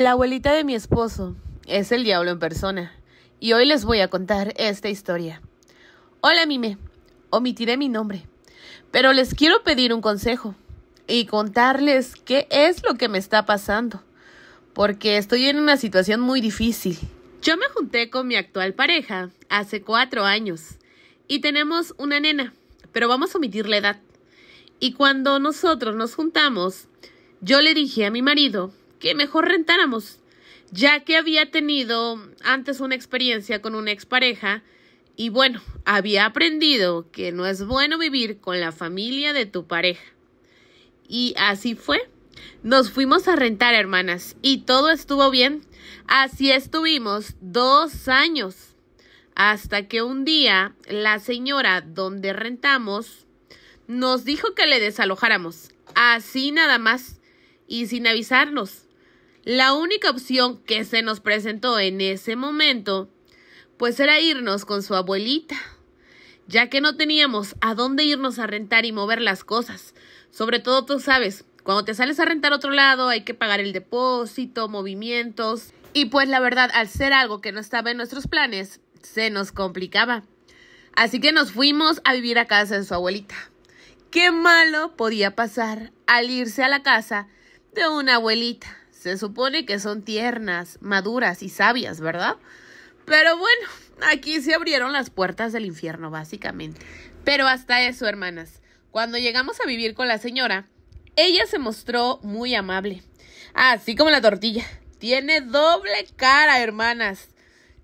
La abuelita de mi esposo es el diablo en persona, y hoy les voy a contar esta historia. Hola Mime, omitiré mi nombre, pero les quiero pedir un consejo y contarles qué es lo que me está pasando, porque estoy en una situación muy difícil. Yo me junté con mi actual pareja hace cuatro años y tenemos una nena, pero vamos a omitir la edad. Y cuando nosotros nos juntamos, yo le dije a mi marido que mejor rentáramos, ya que había tenido antes una experiencia con una expareja y bueno, había aprendido que no es bueno vivir con la familia de tu pareja. Y así fue. Nos fuimos a rentar, hermanas, y todo estuvo bien. Así estuvimos dos años, hasta que un día la señora donde rentamos nos dijo que le desalojáramos, así nada más, y sin avisarnos. La única opción que se nos presentó en ese momento, pues era irnos con su abuelita, ya que no teníamos a dónde irnos a rentar y mover las cosas. Sobre todo tú sabes, cuando te sales a rentar a otro lado hay que pagar el depósito, movimientos. Y pues la verdad, al ser algo que no estaba en nuestros planes, se nos complicaba. Así que nos fuimos a vivir a casa de su abuelita. Qué malo podía pasar al irse a la casa de una abuelita. Se supone que son tiernas, maduras y sabias, ¿verdad? Pero bueno, aquí se abrieron las puertas del infierno, básicamente. Pero hasta eso, hermanas. Cuando llegamos a vivir con la señora, ella se mostró muy amable. Así ah, como la tortilla. Tiene doble cara, hermanas.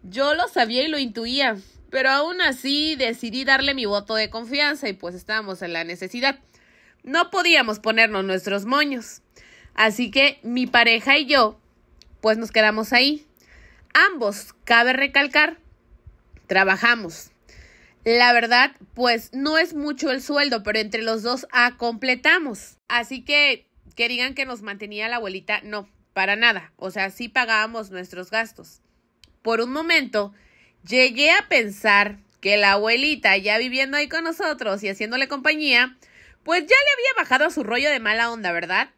Yo lo sabía y lo intuía, pero aún así decidí darle mi voto de confianza y pues estábamos en la necesidad. No podíamos ponernos nuestros moños. Así que mi pareja y yo, pues nos quedamos ahí. Ambos, cabe recalcar, trabajamos. La verdad, pues no es mucho el sueldo, pero entre los dos a completamos. Así que que digan que nos mantenía la abuelita, no, para nada. O sea, sí pagábamos nuestros gastos. Por un momento, llegué a pensar que la abuelita, ya viviendo ahí con nosotros y haciéndole compañía, pues ya le había bajado a su rollo de mala onda, ¿verdad?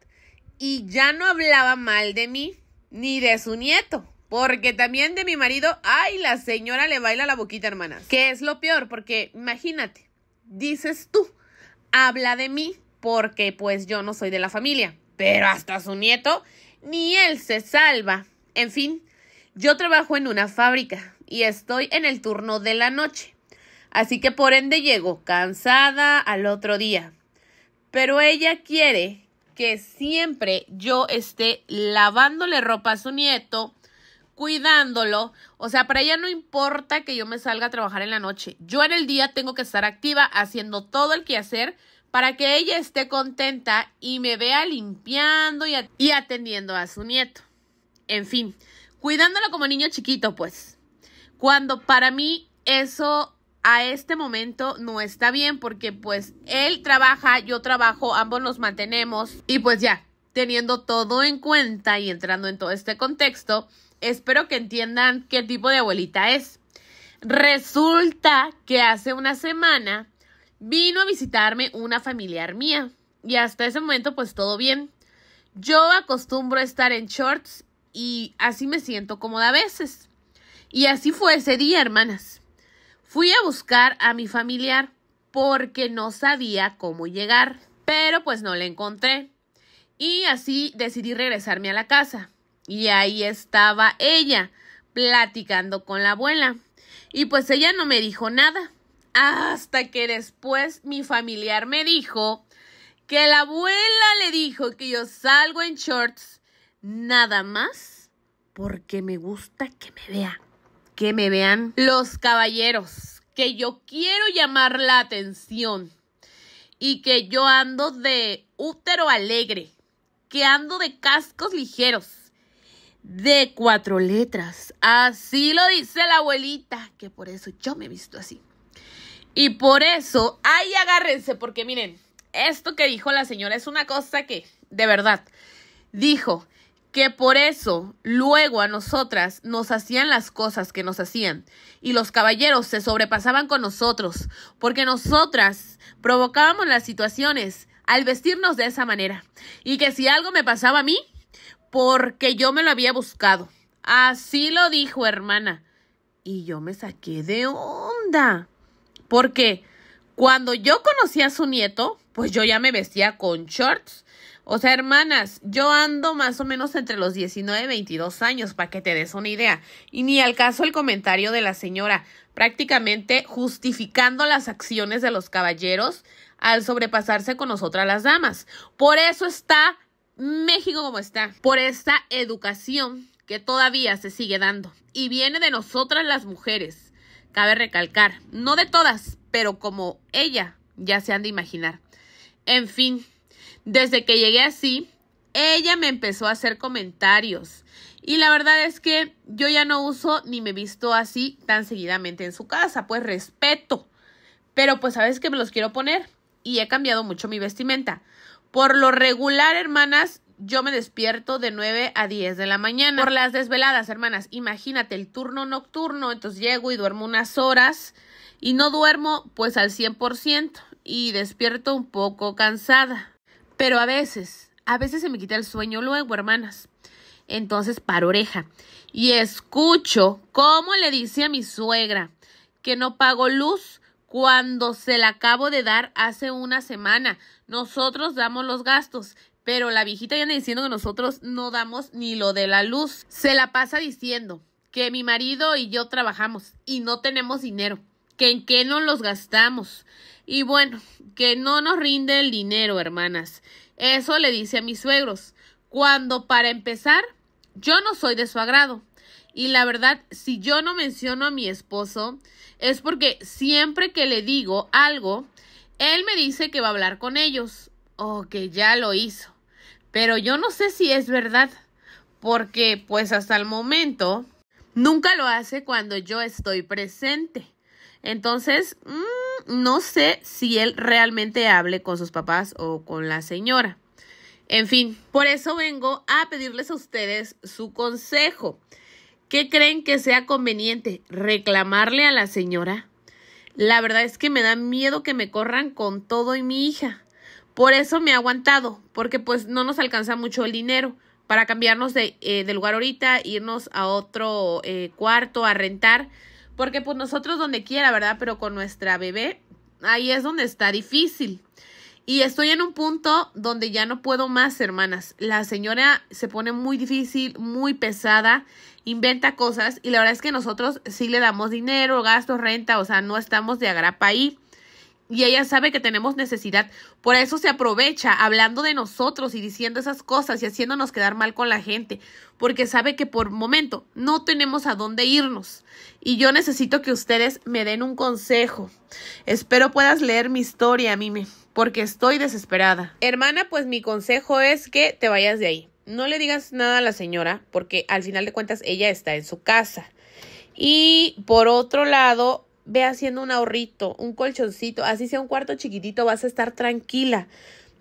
y ya no hablaba mal de mí ni de su nieto. Porque también de mi marido, ay, la señora le baila la boquita, hermana! Que es lo peor, porque imagínate, dices tú, habla de mí porque pues yo no soy de la familia, pero hasta su nieto, ni él se salva. En fin, yo trabajo en una fábrica y estoy en el turno de la noche. Así que por ende llego cansada al otro día. Pero ella quiere que siempre yo esté lavándole ropa a su nieto, cuidándolo. O sea, para ella no importa que yo me salga a trabajar en la noche. Yo en el día tengo que estar activa haciendo todo el quehacer para que ella esté contenta y me vea limpiando y, atendiendo a su nieto. En fin, cuidándolo como niño chiquito, pues. Cuando para mí eso a este momento no está bien porque pues él trabaja, yo trabajo, ambos nos mantenemos y pues ya, teniendo todo en cuenta y entrando en todo este contexto, espero que entiendan qué tipo de abuelita es. Resulta que hace una semana vino a visitarme una familiar mía y hasta ese momento pues todo bien. Yo acostumbro a estar en shorts y así me siento cómoda a veces. Y así fue ese día, hermanas. Fui a buscar a mi familiar porque no sabía cómo llegar, pero pues no le encontré. Y así decidí regresarme a la casa. Y ahí estaba ella, platicando con la abuela. Y pues ella no me dijo nada. Hasta que después mi familiar me dijo que la abuela le dijo que yo salgo en shorts nada más porque me gusta que me vea que me vean los caballeros, que yo quiero llamar la atención y que yo ando de útero alegre, que ando de cascos ligeros, de cuatro letras. Así lo dice la abuelita, que por eso yo me he visto así. Y por eso, ahí agárrense, porque miren, esto que dijo la señora es una cosa que, de verdad, dijo que por eso luego a nosotras nos hacían las cosas que nos hacían, y los caballeros se sobrepasaban con nosotros, porque nosotras provocábamos las situaciones al vestirnos de esa manera, y que si algo me pasaba a mí, porque yo me lo había buscado. Así lo dijo hermana, y yo me saqué de onda, porque cuando yo conocí a su nieto, pues yo ya me vestía con shorts o sea, hermanas, yo ando más o menos entre los 19 y 22 años, para que te des una idea. Y ni al caso el comentario de la señora, prácticamente justificando las acciones de los caballeros al sobrepasarse con nosotras las damas. Por eso está México como está, por esta educación que todavía se sigue dando. Y viene de nosotras las mujeres, cabe recalcar, no de todas, pero como ella ya se han de imaginar. En fin, desde que llegué así, ella me empezó a hacer comentarios. Y la verdad es que yo ya no uso ni me visto así tan seguidamente en su casa, pues respeto. Pero pues sabes que me los quiero poner y he cambiado mucho mi vestimenta. Por lo regular, hermanas, yo me despierto de 9 a 10 de la mañana. Por las desveladas, hermanas, imagínate el turno nocturno, entonces llego y duermo unas horas y no duermo pues al 100% y despierto un poco cansada. Pero a veces, a veces se me quita el sueño luego, hermanas. Entonces paro oreja y escucho cómo le dice a mi suegra que no pago luz cuando se la acabo de dar hace una semana. Nosotros damos los gastos, pero la viejita viene diciendo que nosotros no damos ni lo de la luz. Se la pasa diciendo que mi marido y yo trabajamos y no tenemos dinero, que en qué no los gastamos, y bueno, que no nos rinde el dinero, hermanas. Eso le dice a mis suegros. Cuando para empezar, yo no soy de su agrado. Y la verdad, si yo no menciono a mi esposo, es porque siempre que le digo algo, él me dice que va a hablar con ellos o que ya lo hizo. Pero yo no sé si es verdad, porque pues hasta el momento nunca lo hace cuando yo estoy presente. Entonces, mmm, no sé si él realmente hable con sus papás o con la señora. En fin, por eso vengo a pedirles a ustedes su consejo. ¿Qué creen que sea conveniente? ¿Reclamarle a la señora? La verdad es que me da miedo que me corran con todo y mi hija. Por eso me he aguantado, porque pues no nos alcanza mucho el dinero para cambiarnos de, eh, lugar ahorita, irnos a otro eh, cuarto a rentar porque pues nosotros donde quiera, ¿verdad? Pero con nuestra bebé, ahí es donde está difícil. Y estoy en un punto donde ya no puedo más, hermanas. La señora se pone muy difícil, muy pesada, inventa cosas y la verdad es que nosotros sí le damos dinero, gasto, renta, o sea, no estamos de agrapa ahí y ella sabe que tenemos necesidad. Por eso se aprovecha hablando de nosotros y diciendo esas cosas y haciéndonos quedar mal con la gente, porque sabe que por momento no tenemos a dónde irnos. Y yo necesito que ustedes me den un consejo. Espero puedas leer mi historia, Mime, porque estoy desesperada. Hermana, pues mi consejo es que te vayas de ahí. No le digas nada a la señora, porque al final de cuentas ella está en su casa. Y por otro lado, ve haciendo un ahorrito, un colchoncito, así sea un cuarto chiquitito, vas a estar tranquila.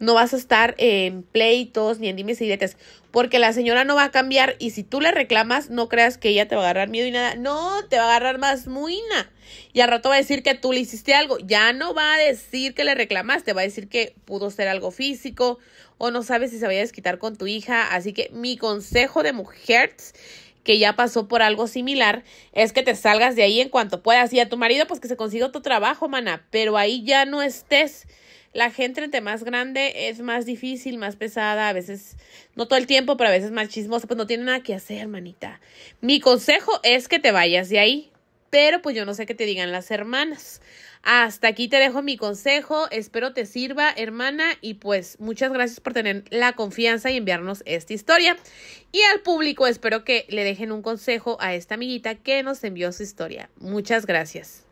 No vas a estar en pleitos ni en dimes y diretes, porque la señora no va a cambiar y si tú le reclamas, no creas que ella te va a agarrar miedo y nada. No, te va a agarrar más muina. Y al rato va a decir que tú le hiciste algo. Ya no va a decir que le reclamaste, va a decir que pudo ser algo físico o no sabes si se vaya a desquitar con tu hija. Así que mi consejo de mujeres que ya pasó por algo similar, es que te salgas de ahí en cuanto puedas. Y a tu marido, pues que se consiga otro trabajo, maná pero ahí ya no estés. La gente entre más grande es más difícil, más pesada, a veces, no todo el tiempo, pero a veces más chismosa, pues no tiene nada que hacer, manita. Mi consejo es que te vayas de ahí, pero pues yo no sé qué te digan las hermanas. Hasta aquí te dejo mi consejo, espero te sirva hermana y pues muchas gracias por tener la confianza y enviarnos esta historia. Y al público espero que le dejen un consejo a esta amiguita que nos envió su historia. Muchas gracias.